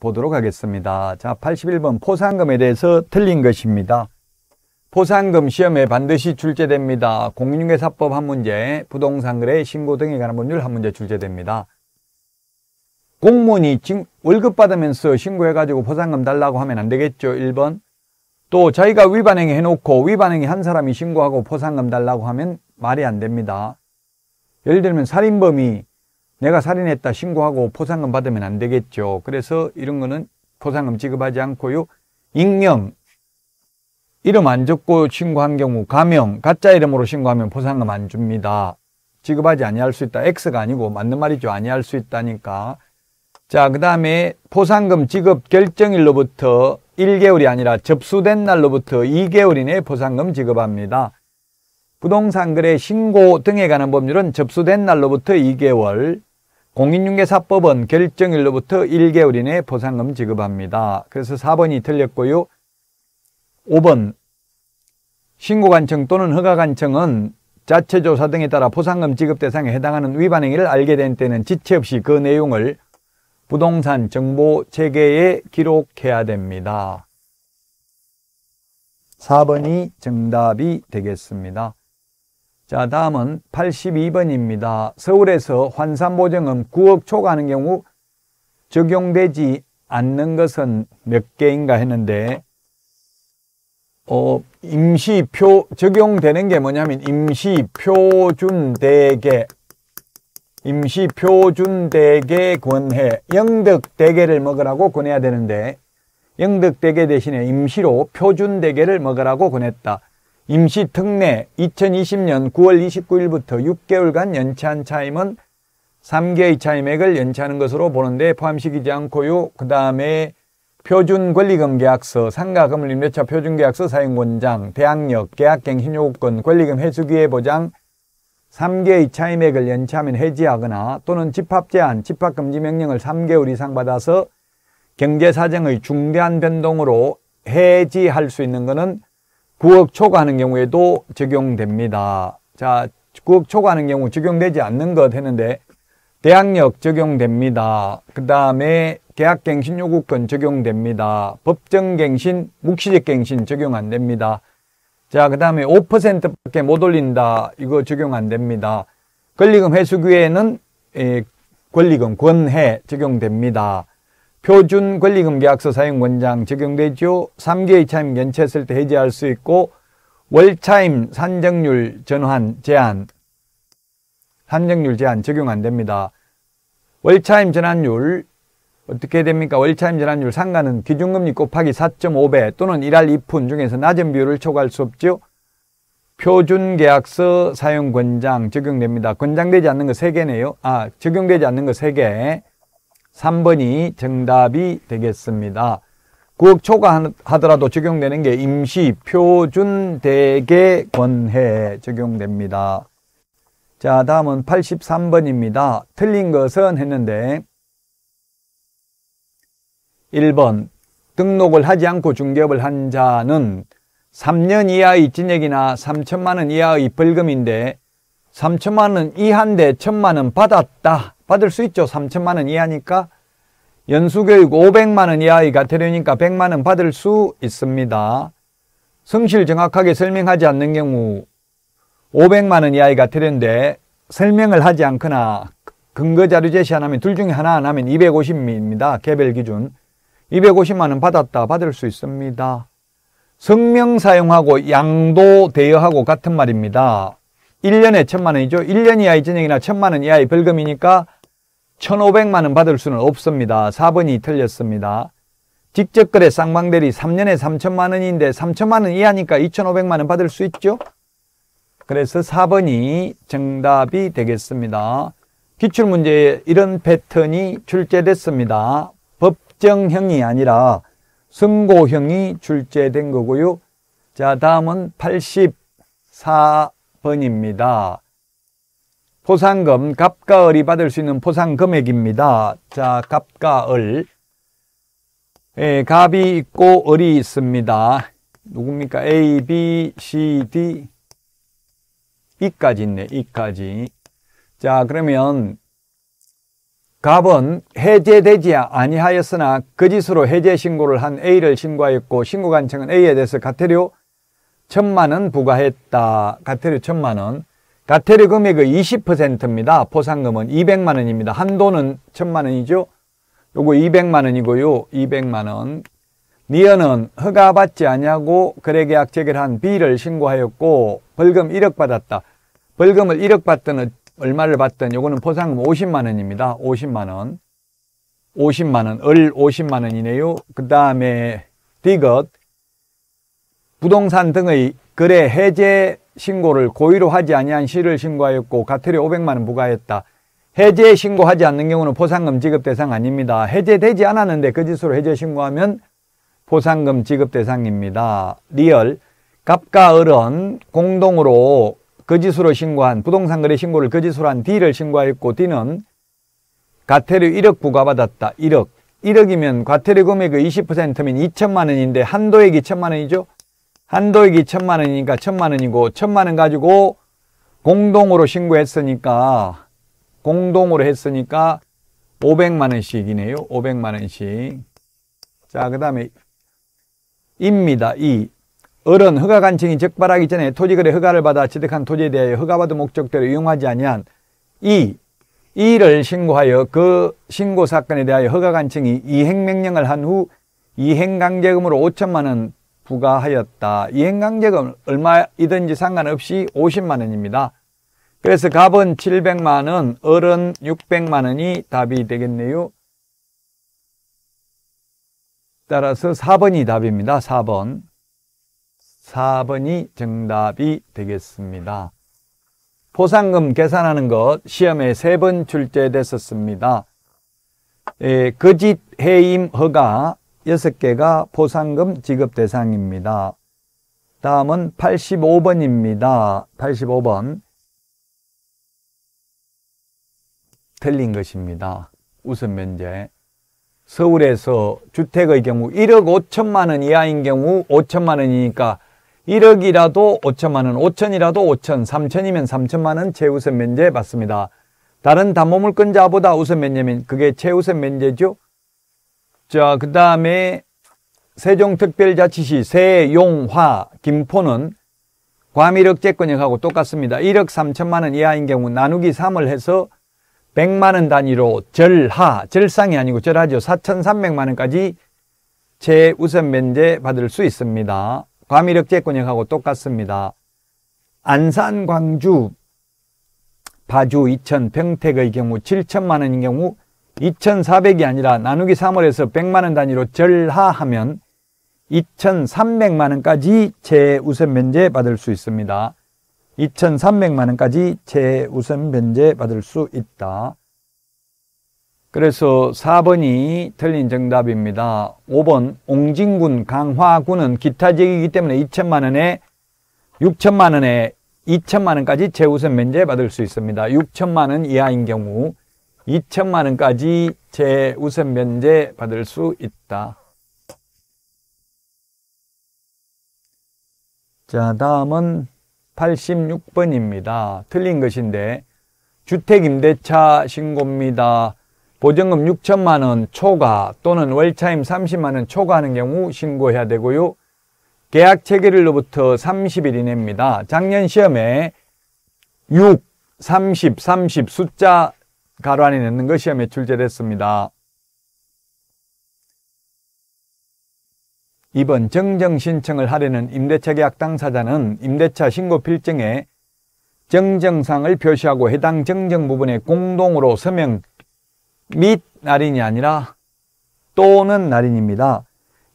보도록 하겠습니다. 자, 81번 포상금에 대해서 틀린 것입니다. 포상금 시험에 반드시 출제됩니다. 공인중개사법 한 문제, 부동산거래 신고 등에 관한 법률 한 문제 출제됩니다. 공무원이 월급 받으면서 신고해가지고 포상금 달라고 하면 안 되겠죠. 1번. 또 자기가 위반행위 해놓고 위반행위 한 사람이 신고하고 포상금 달라고 하면 말이 안 됩니다. 예를 들면 살인범이 내가 살인했다 신고하고 포상금 받으면 안 되겠죠. 그래서 이런 거는 포상금 지급하지 않고요. 익명, 이름 안 적고 신고한 경우 가명, 가짜 이름으로 신고하면 포상금 안 줍니다. 지급하지 아니할 수 있다. X가 아니고 맞는 말이죠. 아니할 수 있다니까. 자, 그 다음에 포상금 지급 결정일로부터 1개월이 아니라 접수된 날로부터 2개월 이내 포상금 지급합니다. 부동산 거래 신고 등에 관한 법률은 접수된 날로부터 2개월, 공인중개사법은 결정일로부터 1개월 이내 보상금 지급합니다. 그래서 4번이 틀렸고요. 5번 신고관청 또는 허가관청은 자체 조사 등에 따라 보상금 지급 대상에 해당하는 위반 행위를 알게 된 때는 지체 없이 그 내용을 부동산 정보 체계에 기록해야 됩니다. 4번이 정답이 되겠습니다. 자, 다음은 82번입니다. 서울에서 환산보증금 9억 초과하는 경우 적용되지 않는 것은 몇 개인가 했는데 어, 임시표 적용되는 게 뭐냐면 임시표준대계 임시표준대계 권해 영득대계를 먹으라고 권해야 되는데 영득대계 대신에 임시로 표준대계를 먹으라고 권했다. 임시특례 2020년 9월 29일부터 6개월간 연체한 차임은 3개의 차임액을 연체하는 것으로 보는데 포함시키지 않고요. 그 다음에 표준권리금계약서, 상가금을 임대차 표준계약서 사용권장, 대항력, 계약갱 신요권, 권리금 해수기의 보장, 3개의 차임액을 연체하면 해지하거나 또는 집합제한, 집합금지 명령을 3개월 이상 받아서 경제사정의 중대한 변동으로 해지할 수 있는 것은 9억 초과하는 경우에도 적용됩니다. 자, 9억 초과하는 경우 적용되지 않는 것 했는데 대항력 적용됩니다. 그 다음에 계약갱신 요구권 적용됩니다. 법정갱신, 묵시적갱신 적용 안 됩니다. 자, 그 다음에 5%밖에 못 올린다. 이거 적용 안 됩니다. 권리금 회수기에는 예, 권리금 권해 적용됩니다. 표준 권리금계약서 사용 권장 적용되죠. 3개의 차임 연체했을 때 해제할 수 있고 월차임 산정률 전환 제한 산정률 제한 적용 안 됩니다. 월차임 전환율 어떻게 됩니까? 월차임 전환율 상가는 기준금리 곱하기 4.5배 또는 1할 2푼 중에서 낮은 비율을 초과할 수 없죠. 표준 계약서 사용 권장 적용됩니다. 권장되지 않는 거 3개네요. 아, 적용되지 않는 거 3개. 3번이 정답이 되겠습니다. 9억 초과하더라도 적용되는 게 임시 표준 대개 권해 적용됩니다. 자, 다음은 83번입니다. 틀린 것은 했는데 1번 등록을 하지 않고 중개업을 한 자는 3년 이하의 징역이나 3천만 원 이하의 벌금인데 3천만 원 이한데 천만 원 받았다 받을 수 있죠. 3천만 원 이하니까 연수교육 500만 원 이하이가 되려니까 100만 원 받을 수 있습니다. 성실 정확하게 설명하지 않는 경우 500만 원 이하이가 되는데 설명을 하지 않거나 근거 자료 제시 안 하면 둘 중에 하나 안 하면 250입니다. 개별 기준. 250만 원 받았다 받을 수 있습니다. 성명 사용하고 양도 대여하고 같은 말입니다. 1년에 천만 원이죠. 1년 이하의 전액이나 천만 원 이하의 벌금이니까 1,500만 원 받을 수는 없습니다. 4번이 틀렸습니다. 직접 거래 쌍방대리 3년에 3천만 원인데 3천만 원 이하니까 2,500만 원 받을 수 있죠? 그래서 4번이 정답이 되겠습니다. 기출문제에 이런 패턴이 출제됐습니다. 법정형이 아니라 선고형이 출제된 거고요. 자, 다음은 84번입니다. 포상금, 갑과을이 받을 수 있는 포상 금액입니다. 자, 갑가을. 예, 갑이 있고 을이 있습니다. 누굽니까? A, B, C, D, E까지 있네, E까지. 자, 그러면 갑은 해제되지 아니하였으나 거짓으로 그 해제 신고를 한 A를 신고하였고 신고관청은 A에 대해서 가태료 천만 원 부과했다. 가태료 천만 원. 과태료 금액의 20%입니다. 포상금은 200만 원입니다. 한도는 1000만 원이죠. 요거 200만 원이고요. 200만 원. 니어는 허가받지 않냐고 거래계약 체결한 B를 신고하였고 벌금 1억 받았다. 벌금을 1억 받든 얼마를 받든 요거는 포상금 50만 원입니다. 50만 원. 50만 원. 을 50만 원이네요. 그 다음에 디귿 부동산 등의 거래 해제 신고를 고의로 하지 아니한 시를 신고하였고 과태료 500만 원 부과했다. 해제 신고하지 않는 경우는 보상금 지급 대상 아닙니다. 해제되지 않았는데 거짓으로 그 해제 신고하면 보상금 지급 대상입니다. 리얼 갑과 을은 공동으로 거짓으로 그 신고한 부동산 거래 신고를 거짓으로 그 한 D를 신고하였고 D는 과태료 1억 부과받았다. 1억. 1억이면 과태료 금액의 20%면 2천만 원인데 한도액 2천만 원이죠. 한도액이 천만 원이니까 천만 원이고 천만 원 가지고 공동으로 신고했으니까 공동으로 했으니까 500만 원씩이네요. 500만 원씩. 자, 그다음에 입니다. 이 어른 허가 간증이 적발하기 전에 토지거래 허가를 받아 취득한 토지에 대해 허가받은 목적대로 이용하지 아니한 이 이를 신고하여 그 신고 사건에 대하여 허가 간증이 이행 명령을 한 후 이행 강제금으로 5천만 원 부과하였다. 이행강제금 얼마이든지 상관없이 50만 원입니다. 그래서 갑은 700만 원, 어른 600만 원이 답이 되겠네요. 따라서 4번이 답입니다. 4번. 4번이 정답이 되겠습니다. 포상금 계산하는 것 시험에 세번 출제됐었습니다. 예, 거짓 해임 허가 6개가 보상금 지급 대상입니다. 다음은 85번입니다. 85번. 틀린 것입니다. 우선 면제. 서울에서 주택의 경우 1억 5천만 원 이하인 경우 5천만 원이니까 1억이라도 5천만 원, 5천이라도 5천, 3천이면 3천만 원 최우선 면제 맞습니다. 다른 담보물권자보다 우선 면제면 그게 최우선 면제죠. 자, 그 다음에 세종특별자치시 세용화 김포는 과밀억재권역하고 똑같습니다. 1억 3천만 원 이하인 경우 나누기 3을 해서 100만 원 단위로 절하, 절상이 아니고 절하죠. 4,300만 원까지 최우선 면제 받을 수 있습니다. 과밀억재권역하고 똑같습니다. 안산, 광주, 파주, 이천, 평택의 경우 7천만 원인 경우 2,400이 아니라 나누기 3월에서 100만 원 단위로 절하하면 2,300만 원까지 재우선 면제 받을 수 있습니다. 2,300만 원까지 재우선 면제 받을 수 있다. 그래서 4번이 틀린 정답입니다. 5번 옹진군 강화군은 기타 지역이기 때문에 2천만 원에 6천만 원에 2천만 원까지 재우선 면제 받을 수 있습니다. 6천만 원 이하인 경우 2천만 원까지 재우선 면제 받을 수 있다. 자, 다음은 86번입니다. 틀린 것인데 주택임대차 신고입니다. 보증금 6천만 원 초과 또는 월차임 30만 원 초과하는 경우 신고해야 되고요. 계약 체결일로부터 30일 이내입니다. 작년 시험에 6, 30, 30 숫자 가로 안에 넣는 것이야 매출제됐습니다. 2번 정정 신청을 하려는 임대차 계약 당사자는 임대차 신고 필증에 정정상을 표시하고 해당 정정 부분에 공동으로 서명 및 날인이 아니라 또는 날인입니다.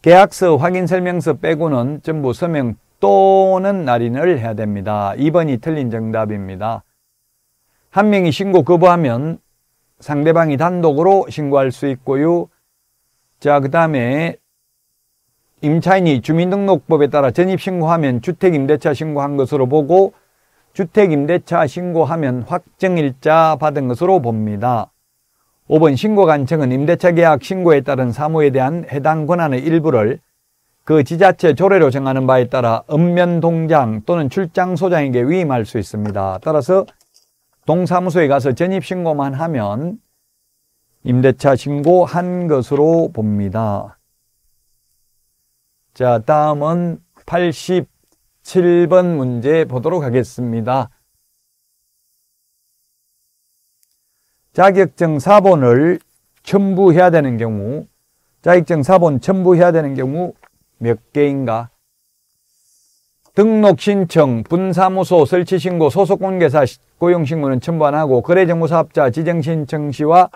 계약서 확인 설명서 빼고는 전부 서명 또는 날인을 해야 됩니다. 2번이 틀린 정답입니다. 한 명이 신고 거부하면 상대방이 단독으로 신고할 수 있고요. 자, 그 다음에 임차인이 주민등록법에 따라 전입신고하면 주택임대차 신고한 것으로 보고 주택임대차 신고하면 확정일자 받은 것으로 봅니다. 5번 신고관청은 임대차 계약 신고에 따른 사무에 대한 해당 권한의 일부를 그 지자체 조례로 정하는 바에 따라 읍면동장 또는 출장소장에게 위임할 수 있습니다. 따라서 동사무소에 가서 전입신고만 하면 임대차 신고한 것으로 봅니다. 자, 다음은 87번 문제 보도록 하겠습니다. 자격증 사본을 첨부해야 되는 경우, 자격증 사본 첨부해야 되는 경우 몇 개인가? 등록 신청, 분사무소 설치 신고, 소속 공개사 고용 신고는 첨부하고 거래 정보 사업자 지정 신청 시와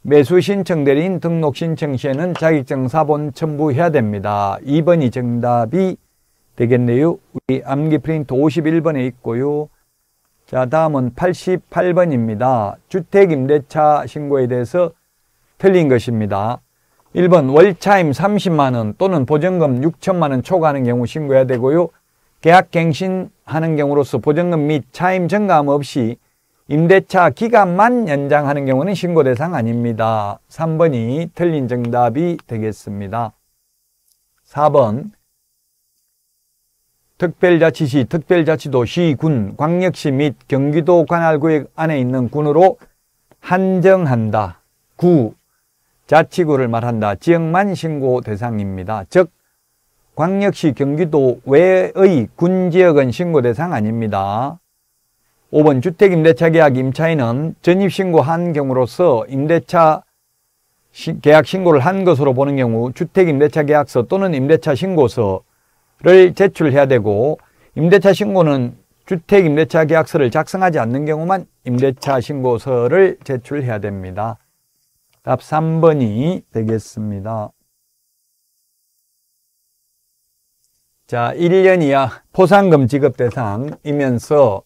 매수 신청 대리인 등록 신청 시에는 자격증 사본 첨부해야 됩니다. 2번이 정답이 되겠네요. 우리 암기 프린트 51번에 있고요. 자, 다음은 88번입니다. 주택 임대차 신고에 대해서 틀린 것입니다. 1번 월차임 30만원 또는 보증금 6천만원 초과하는 경우 신고해야 되고요. 계약갱신하는 경우로서 보증금 및 차임 증감 없이 임대차 기간만 연장하는 경우는 신고 대상 아닙니다. 3번이 틀린 정답이 되겠습니다. 4번 특별자치시, 특별자치도, 시, 군, 광역시 및 경기도 관할구역 안에 있는 군으로 한정한다. 구, 자치구를 말한다. 지역만 신고 대상입니다. 즉, 광역시 경기도 외의 군지역은 신고 대상 아닙니다. 5번 주택임대차계약 임차인은 전입신고한 경우로서 임대차 계약 신고를 한 것으로 보는 경우 주택임대차 계약서 또는 임대차 신고서를 제출해야 되고 임대차 신고는 주택임대차 계약서를 작성하지 않는 경우만 임대차 신고서를 제출해야 됩니다. 답 3번이 되겠습니다. 자, 1년 이하 포상금 지급 대상이면서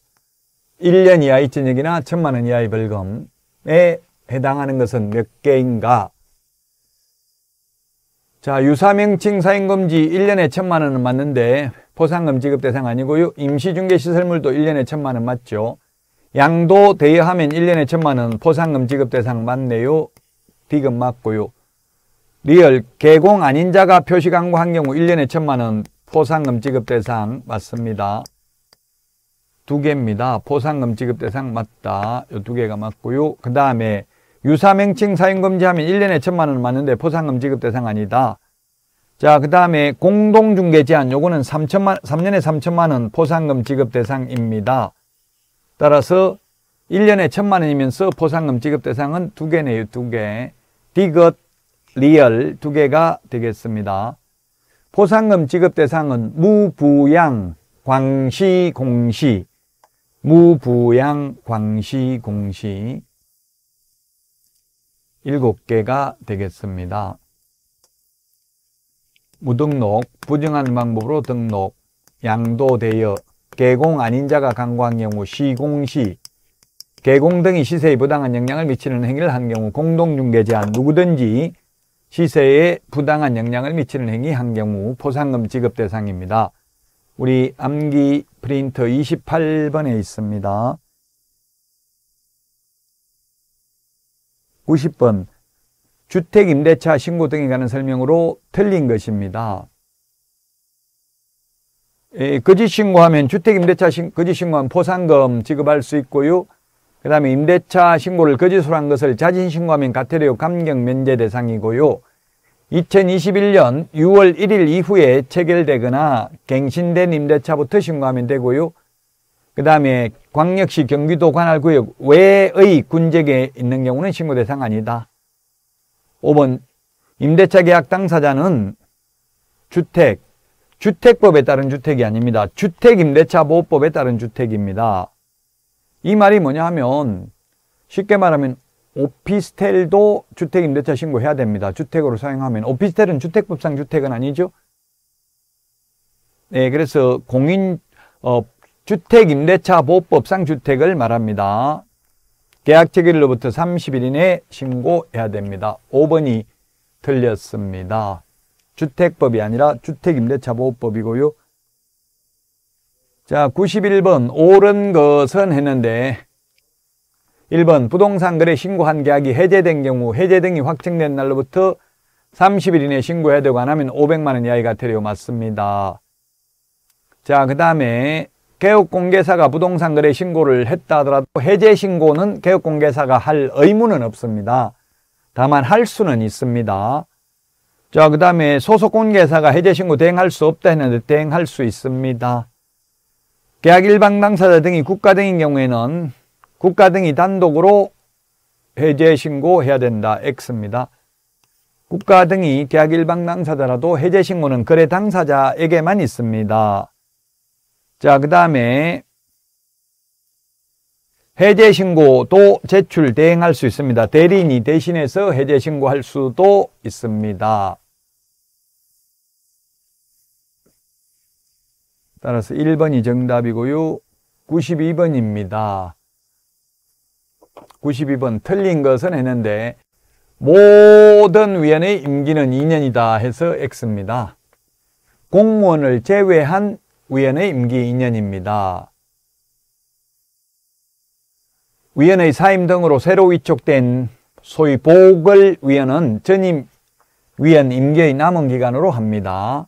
1년 이하의 징역이나 천만 원 이하의 벌금에 해당하는 것은 몇 개인가? 자, 유사명칭 사인금지 1년에 천만 원은 맞는데 포상금 지급 대상 아니고요. 임시중개시설물도 1년에 천만 원 맞죠. 양도 대여하면 1년에 천만 원 포상금 지급 대상 맞네요. 비금 맞고요. 리얼 개공 아닌 자가 표시 광고한 경우 1년에 천만 원 보상금 지급 대상 맞습니다. 두 개입니다. 포상금 지급 대상 맞다. 요두 개가 맞고요. 그 다음에 유사명칭 사용금지하면 1년에 천만 원 맞는데 포상금 지급 대상 아니다. 자, 그 다음에 공동중개 제한 요거는 3천만, 3년에 3천만 원 포상금 지급 대상입니다. 따라서 1년에 천만 원이면서 포상금 지급 대상은 두 개네요, 두 개. 디귿, 리얼 두 개가 되겠습니다. 보상금 지급 대상은 무부양 광시공시 무부양 광시공시 일곱 개가 되겠습니다. 무등록, 부정한 방법으로 등록, 양도되어, 개공 아닌 자가 강구한 경우 시공시, 개공 등이 시세에 부당한 영향을 미치는 행위를 한 경우 공동중개 제한 누구든지 시세에 부당한 영향을 미치는 행위 한 경우 보상금 지급 대상입니다. 우리 암기 프린터 28번에 있습니다. 90번 주택 임대차 신고 등에 관한 설명으로 틀린 것입니다. 예, 거짓 신고하면 주택 임대차 거짓 신고하면 보상금 지급할 수 있고요. 그 다음에 임대차 신고를 거짓으로 한 것을 자진신고하면 가태료 감경 면제 대상이고요. 2021년 6월 1일 이후에 체결되거나 갱신된 임대차부터 신고하면 되고요. 그 다음에 광역시 경기도 관할구역 외의 군적에 있는 경우는 신고 대상 아니다. 5번 임대차 계약 당사자는 주택, 주택법에 따른 주택이 아닙니다. 주택임대차보호법에 따른 주택입니다. 이 말이 뭐냐 하면 쉽게 말하면 오피스텔도 주택임대차 신고해야 됩니다. 주택으로 사용하면 오피스텔은 주택법상 주택은 아니죠. 네, 그래서 공인 어, 주택임대차 보호법상 주택을 말합니다. 계약 체결로부터 30일 이내 신고해야 됩니다. 5번이 틀렸습니다. 주택법이 아니라 주택임대차 보호법이고요. 자, 91번 옳은 것은 했는데 1번 부동산 거래 신고한 계약이 해제된 경우 해제 등이 확정된 날로부터 30일 이내 에 신고해야 되고 안 하면 500만 원 이하의 과태료 맞습니다. 자, 그 다음에 개업공개사가 부동산 거래 신고를 했다 하더라도 해제 신고는 개업공개사가 할 의무는 없습니다. 다만 할 수는 있습니다. 자, 그 다음에 소속공개사가 해제 신고 대행할 수 없다 했는데 대행할 수 있습니다. 계약 일방 당사자 등이 국가 등인 경우에는 국가 등이 단독으로 해제 신고해야 된다. X입니다. 국가 등이 계약 일방 당사자라도 해제 신고는 거래 당사자에게만 있습니다. 자, 그 다음에 해제 신고도 제출 대행할 수 있습니다. 대리인이 대신해서 해제 신고할 수도 있습니다. 따라서 1번이 정답이고요. 92번입니다. 92번 틀린 것은 했는데 모든 위원의 임기는 2년이다 해서 X입니다. 공무원을 제외한 위원의 임기 2년입니다. 위원의 사임 등으로 새로 위촉된 소위 보궐위원은 전임 위원 임기의 남은 기간으로 합니다.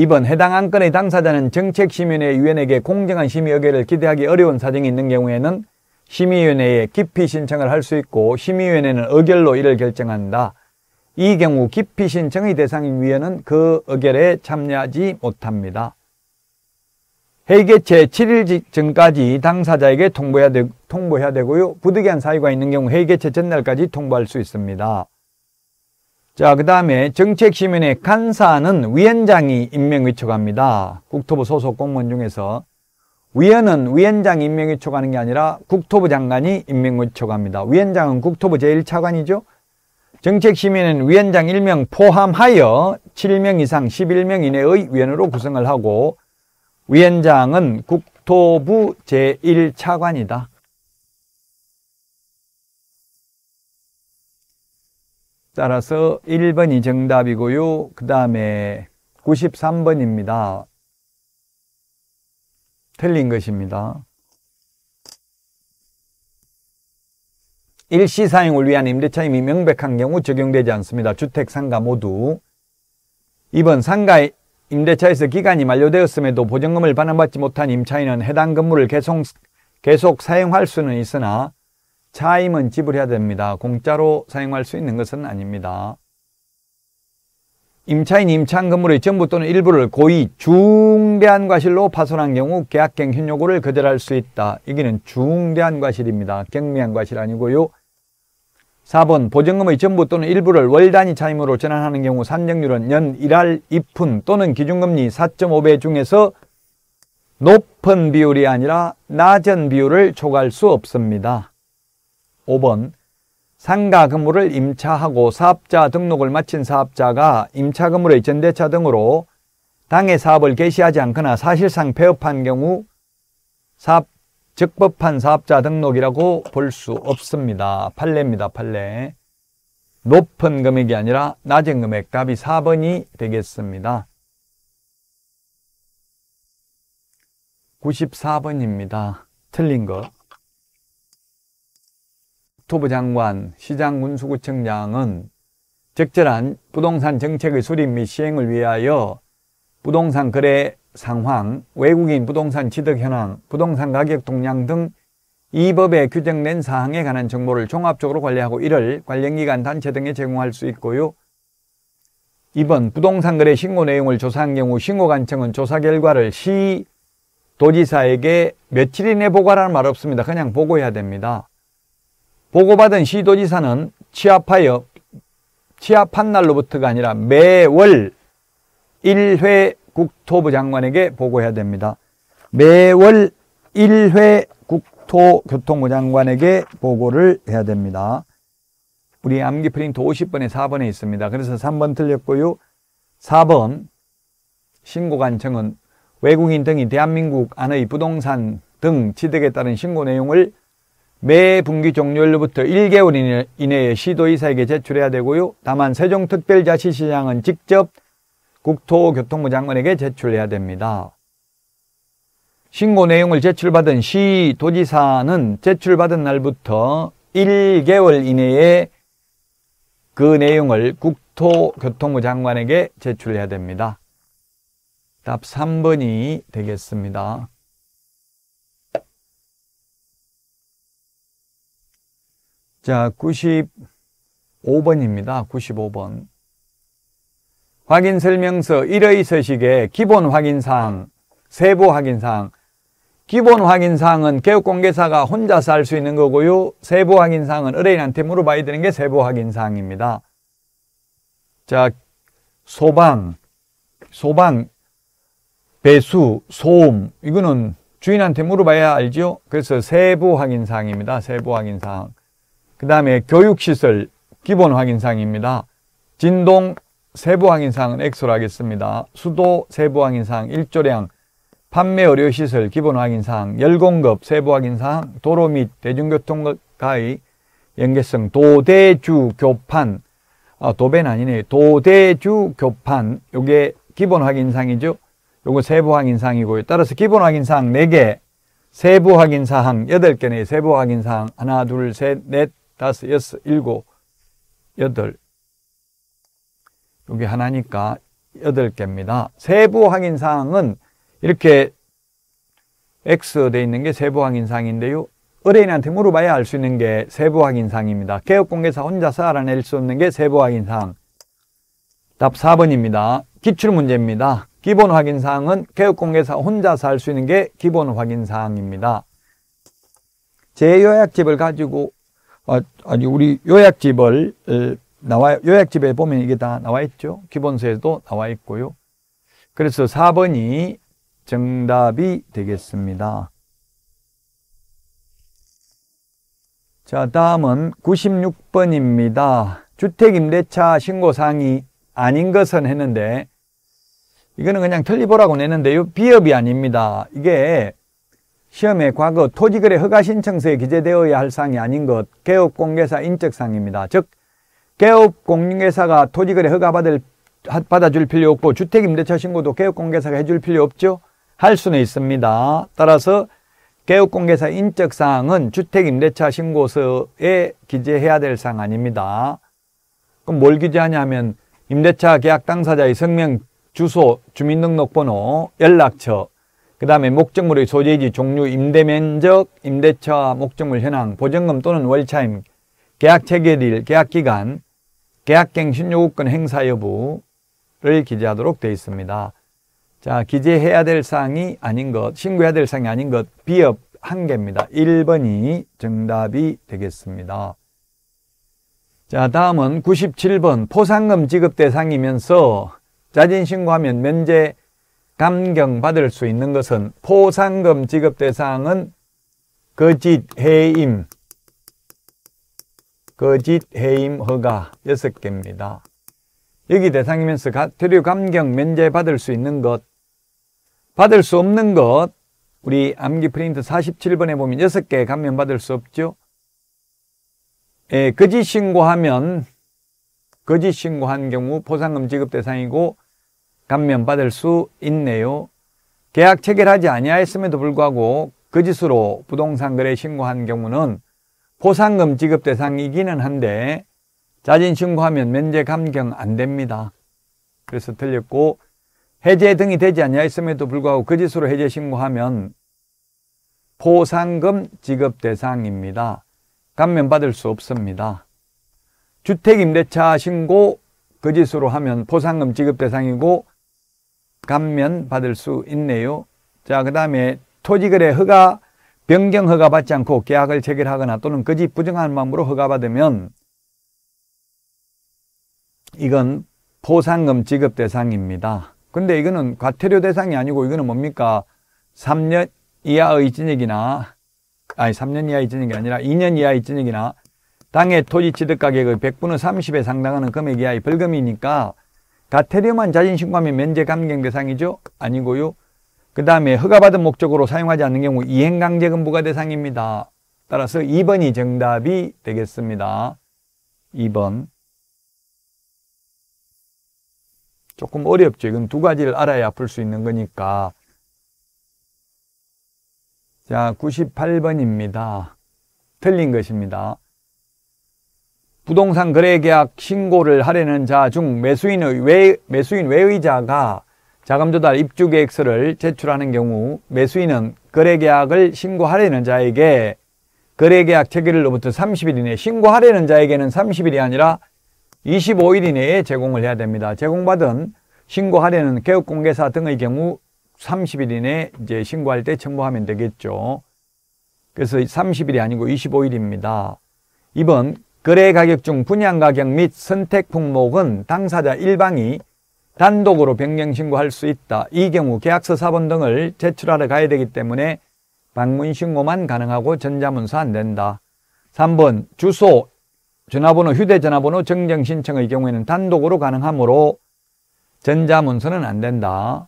이번 해당 안건의 당사자는 정책심의위원회 위원에게 공정한 심의 의결을 기대하기 어려운 사정이 있는 경우에는 심의위원회에 기피 신청을 할 수 있고 심의위원회는 의결로 이를 결정한다. 이 경우 기피 신청의 대상인 위원은 그 의결에 참여하지 못합니다. 회계체 7일 전까지 당사자에게 통보해야, 되, 통보해야 되고요. 부득이한 사유가 있는 경우 회계체 전날까지 통보할 수 있습니다. 자, 그 다음에 정책시민회 간사는 위원장이 임명위촉합니다 국토부 소속 공무원 중에서 위원은 위원장 임명위촉하는게 아니라 국토부 장관이 임명위촉합니다 위원장은 국토부 제1차관이죠. 정책시민은 위원장 1명 포함하여 7명 이상 11명 이내의 위원으로 구성을 하고 위원장은 국토부 제1차관이다. 따라서 1번이 정답이고요. 그 다음에 93번입니다. 틀린 것입니다. 일시사용을 위한 임대차임이 명백한 경우 적용되지 않습니다. 주택, 상가 모두. 2번 상가 임대차에서 기간이 만료되었음에도 보증금을 반환받지 못한 임차인은 해당 건물을 계속, 계속 사용할 수는 있으나 차임은 지불해야 됩니다. 공짜로 사용할 수 있는 것은 아닙니다. 임차인 임차한 건물의 전부 또는 일부를 고의 중대한 과실로 파손한 경우 계약갱신 요구를 거절할 수 있다. 이기는 중대한 과실입니다. 경미한 과실 아니고요. 4번 보증금의 전부 또는 일부를 월 단위 차임으로 전환하는 경우 산정률은 연 1할 2푼 또는 기준금리 4.5배 중에서 높은 비율이 아니라 낮은 비율을 초과할 수 없습니다. 5번 상가 건물을 임차하고 사업자 등록을 마친 사업자가 임차 건물의 전대차 등으로 당의 사업을 개시하지 않거나 사실상 폐업한 경우 사업 적법한 사업자 등록이라고 볼 수 없습니다. 판례입니다. 판례. 높은 금액이 아니라 낮은 금액 값이 4번이 되겠습니다. 94번입니다. 틀린 것. 국토부 장관, 시장 운수구청장은 적절한 부동산 정책의 수립 및 시행을 위하여 부동산 거래 상황, 외국인 부동산 취득 현황, 부동산 가격 동향 등 이 법에 규정된 사항에 관한 정보를 종합적으로 관리하고 이를 관련기관 단체 등에 제공할 수 있고요. 2번 부동산 거래 신고 내용을 조사한 경우 신고관청은 조사 결과를 시 도지사에게 며칠 이내 보고하라는 말 없습니다. 그냥 보고해야 됩니다. 보고받은 시도지사는 취합하여 취합한 날로부터가 아니라 매월 1회 국토부 장관에게 보고해야 됩니다. 매월 1회 국토교통부 장관에게 보고를 해야 됩니다. 우리 암기 프린트 50번에 4번에 있습니다. 그래서 3번 틀렸고요. 4번 신고관청은 외국인 등이 대한민국 안의 부동산 등 취득에 따른 신고 내용을 매 분기 종료일로부터 1개월 이내에 시도이사에게 제출해야 되고요. 다만 세종특별자치시장은 직접 국토교통부 장관에게 제출해야 됩니다. 신고 내용을 제출받은 시 도지사는 제출받은 날부터 1개월 이내에 그 내용을 국토교통부 장관에게 제출해야 됩니다. 답 3번이 되겠습니다. 자, 95번입니다. 95번. 확인 설명서 1의 서식에 기본 확인사항, 세부 확인사항. 기본 확인사항은 개업공개사가 혼자서 할 수 있는 거고요. 세부 확인사항은 의뢰인한테 물어봐야 되는 게 세부 확인사항입니다. 자, 소방, 소방, 배수, 소음 이거는 주인한테 물어봐야 알죠. 그래서 세부 확인사항입니다. 세부 확인사항. 그 다음에 교육시설 기본 확인상입니다. 진동 세부 확인상은 엑소로 하겠습니다. 수도 세부 확인상 1조량 판매 의료시설 기본 확인사항, 열공급 세부 확인사항, 도로 및 대중교통과의 연계성, 도대주 교판, 아, 도배는 아니네. 도대주 교판, 요게 기본 확인사항이죠. 요거 세부 확인사항이고요. 따라서 기본 확인사항 4개, 세부 확인사항 8개 내 세부 확인사항 하나, 둘, 셋, 넷, 다섯, 여섯, 일곱, 여덟. 여기 하나니까 여덟 개입니다. 세부 확인 사항은 이렇게 X 돼 있는 게 세부 확인 사항인데요. 의뢰인한테 물어봐야 알 수 있는 게 세부 확인 사항입니다. 개업 공개사 혼자서 알아낼 수 없는 게 세부 확인 사항. 답 4번입니다. 기출 문제입니다. 기본 확인 사항은 개업 공개사 혼자서 알수 있는 게 기본 확인 사항입니다. 재요약집을 가지고 아, 아니 우리 요약집을 나와 요약집에 보면 이게 다 나와 있죠. 기본서에도 나와 있고요. 그래서 4번이 정답이 되겠습니다. 자, 다음은 96번입니다. 주택 임대차 신고 사항이 아닌 것은 했는데 이거는 그냥 틀리보라고 냈는데요. 비협이 아닙니다. 이게 시험에 과거 토지거래 허가신청서에 기재되어야 할 사항이 아닌 것 개업공개사 인적사항입니다. 즉 개업공인회사가 토지거래 허가받을 받아줄 필요 없고 주택임대차 신고도 개업공개사가 해줄 필요 없죠. 할 수는 있습니다. 따라서 개업공개사 인적사항은 주택임대차 신고서에 기재해야 될 사항 아닙니다. 그럼 뭘 기재하냐면 임대차 계약 당사자의 성명, 주소, 주민등록번호, 연락처, 그 다음에 목적물의 소재지, 종류, 임대면적, 임대차, 목적물 현황, 보증금 또는 월차임, 계약 체결일, 계약기간, 계약갱신 요구권 행사 여부를 기재하도록 되어 있습니다. 자, 기재해야 될 사항이 아닌 것, 신고해야 될 사항이 아닌 것, 비업 한 개입니다. 1번이 정답이 되겠습니다. 자, 다음은 97번 포상금 지급 대상이면서 자진신고하면 면제 감경받을 수 있는 것은 포상금 지급 대상은 거짓 해임, 거짓 해임 허가 6개입니다. 여기 대상이면서 대류 감경 면제 받을 수 있는 것, 받을 수 없는 것, 우리 암기 프린트 47번에 보면 6개 감면 받을 수 없죠? 예, 거짓 신고하면, 거짓 신고한 경우 포상금 지급 대상이고, 감면받을 수 있네요. 계약 체결하지 아니하였음에도 불구하고 거짓으로 그 부동산 거래 신고한 경우는 보상금 지급 대상이기는 한데 자진 신고하면 면제 감경 안 됩니다. 그래서 틀렸고 해제 등이 되지 아니하였음에도 불구하고 거짓으로 그 해제 신고하면 보상금 지급 대상입니다. 감면받을 수 없습니다. 주택임대차 신고 거짓으로 그 하면 보상금 지급 대상이고 감면 받을 수 있네요. 자, 그 다음에 토지거래 허가, 변경 허가 받지 않고 계약을 체결하거나 또는 거짓 부정한 마음으로 허가받으면 이건 보상금 지급 대상입니다. 근데 이거는 과태료 대상이 아니고 이거는 뭡니까? 3년 이하의 진액이나 아니 3년 이하의 진액이 아니라 2년 이하의 진액이나 당해 토지 취득 가격의 100분의 30에 상당하는 금액 이하의 벌금이니까 가테리움한 자진신고하면 면제 감경 대상이죠? 아니고요. 그 다음에 허가받은 목적으로 사용하지 않는 경우 이행강제금 부과 대상입니다. 따라서 2번이 정답이 되겠습니다. 2번 조금 어렵죠. 이건 두 가지를 알아야 풀 수 있는 거니까 자 98번입니다. 틀린 것입니다. 부동산 거래계약 신고를 하려는 자 중 매수인의 외, 매수인 외의자가 자금 조달 입주 계획서를 제출하는 경우 매수인은 거래계약을 신고하려는 자에게 거래계약 체결일로부터 30일 이내 신고하려는 자에게는 30일이 아니라 25일 이내에 제공을 해야 됩니다. 제공받은 신고하려는 개업공개사 등의 경우 30일 이내 이제 신고할 때 첨부하면 되겠죠. 그래서 30일이 아니고 25일입니다. 이번 거래 가격 중 분양 가격 및 선택 품목은 당사자 일방이 단독으로 변경 신고할 수 있다. 이 경우 계약서 사본 등을 제출하러 가야 되기 때문에 방문 신고만 가능하고 전자문서 안 된다. 3번 주소, 전화번호, 휴대전화번호 정정 신청의 경우에는 단독으로 가능하므로 전자문서는 안 된다.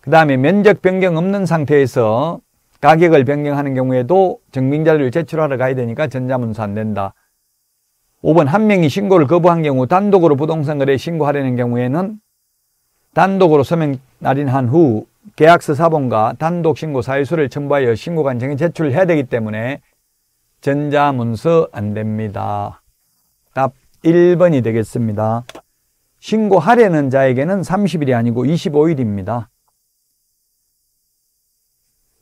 그 다음에 면적 변경 없는 상태에서 가격을 변경하는 경우에도 증빙자료를 제출하러 가야 되니까 전자문서 안 된다. 5번 한 명이 신고를 거부한 경우 단독으로 부동산 거래 에 신고하려는 경우에는 단독으로 서명 날인한 후 계약서 사본과 단독 신고 사유서를 첨부하여 신고 관청에 제출해야 되기 때문에 전자문서 안 됩니다. 답 1번이 되겠습니다. 신고하려는 자에게는 30일이 아니고 25일입니다.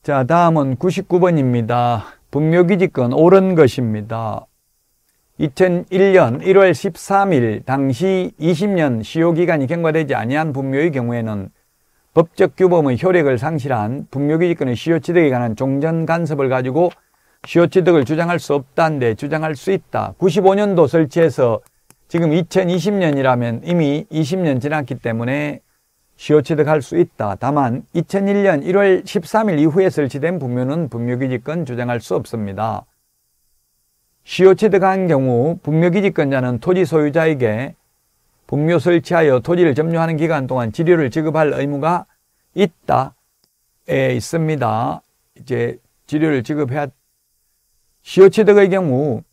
자, 다음은 99번입니다. 분묘기지권 옳은 것입니다. 2001년 1월 13일 당시 20년 시효기간이 경과되지 아니한 분묘의 경우에는 법적 규범의 효력을 상실한 분묘기지권의 시효취득에 관한 종전 간섭을 가지고 시효취득을 주장할 수 없다는데 주장할 수 있다. 95년도 설치해서 지금 2020년이라면 이미 20년 지났기 때문에 시효취득할 수 있다. 다만 2001년 1월 13일 이후에 설치된 분묘는 분묘기지권 주장할 수 없습니다. 시효취득한 경우 분묘기지권자는 토지 소유자에게 분묘 설치하여 토지를 점유하는 기간 동안 지료를 지급할 의무가 있다에 있습니다. 이제 지료를 지급해야 시효취득의 경우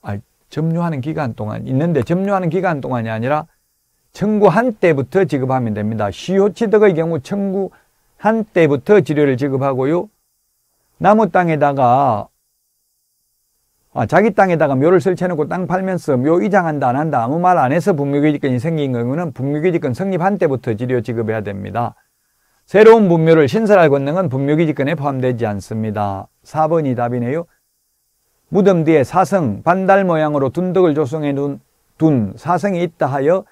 아, 점유하는 기간 동안 있는데 점유하는 기간 동안이 아니라 청구한 때부터 지급하면 됩니다. 시효취득의 경우 청구한 때부터 지료를 지급하고요. 나무 땅에다가 아, 자기 땅에다가 묘를 설치해놓고 땅 팔면서 묘 이장한다 안 한다 아무 말 안 해서 분묘기지권이 생긴 경우는 분묘기지권 성립한 때부터 지료 지급해야 됩니다. 새로운 분묘를 신설할 권능은 분묘기지권에 포함되지 않습니다. 4번이 답이네요. 무덤 뒤에 사성, 반달 모양으로 둔덕을 조성해 둔, 둔 사성이 있다 하여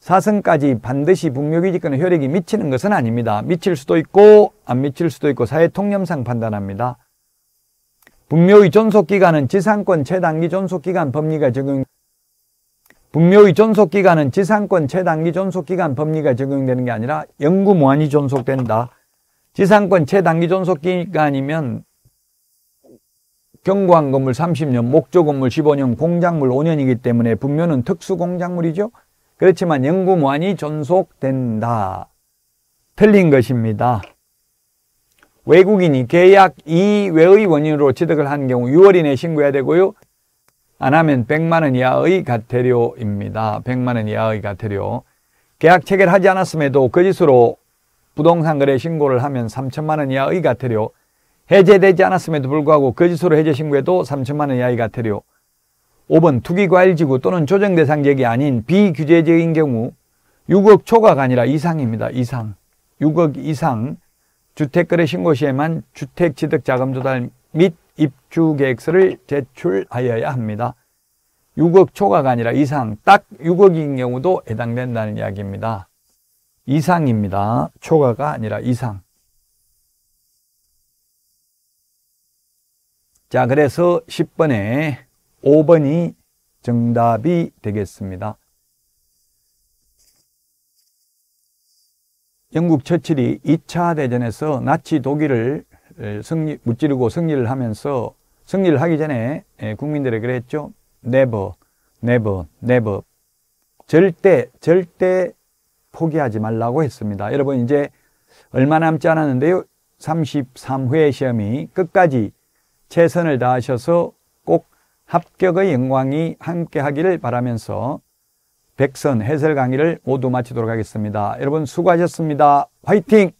사성까지 반드시 분묘기지권의 효력이 미치는 것은 아닙니다. 미칠 수도 있고 안 미칠 수도 있고 사회 통념상 판단합니다. 분묘의 존속기간은 지상권 최단기 존속기간 법리가 적용 분묘의 존속기간은 지상권 최단기 존속기간 법리가 적용되는 게 아니라 영구 무한히 존속된다. 지상권 최단기 존속기간이면 경구한 건물 30년, 목조 건물 15년, 공작물 5년이기 때문에 분묘는 특수공작물이죠. 그렇지만 영구 무한히 존속된다. 틀린 것입니다. 외국인이 계약 이외의 원인으로 취득을 한 경우 6월 이내 에 신고해야 되고요. 안 하면 100만 원 이하의 과태료입니다. 100만 원 이하의 과태료. 계약 체결하지 않았음에도 거짓으로 그 부동산 거래 신고를 하면 3천만 원 이하의 과태료. 해제되지 않았음에도 불구하고 거짓으로 그 해제 신고해도 3천만 원 이하의 과태료. 5번 투기과일지구 또는 조정대상 지역이 아닌 비규제적인 경우 6억 초과가 아니라 이상입니다. 이상. 6억 이상 주택거래 신고 시에만 주택취득자금 조달 및 입주계획서를 제출하여야 합니다. 6억 초과가 아니라 이상, 딱 6억인 경우도 해당된다는 이야기입니다. 이상입니다. 초과가 아니라 이상. 자, 그래서 10번에 5번이 정답이 되겠습니다. 영국 처칠이 2차 대전에서 나치 독일을 승리, 무찌르고 승리를 하면서 승리를 하기 전에 국민들에게 그랬죠. never, never, never. 절대, 절대 포기하지 말라고 했습니다. 여러분 이제 얼마 남지 않았는데요. 33회 시험이 끝까지 최선을 다하셔서 꼭 합격의 영광이 함께 하기를 바라면서 백선 해설 강의를 모두 마치도록 하겠습니다. 여러분 수고하셨습니다. 화이팅!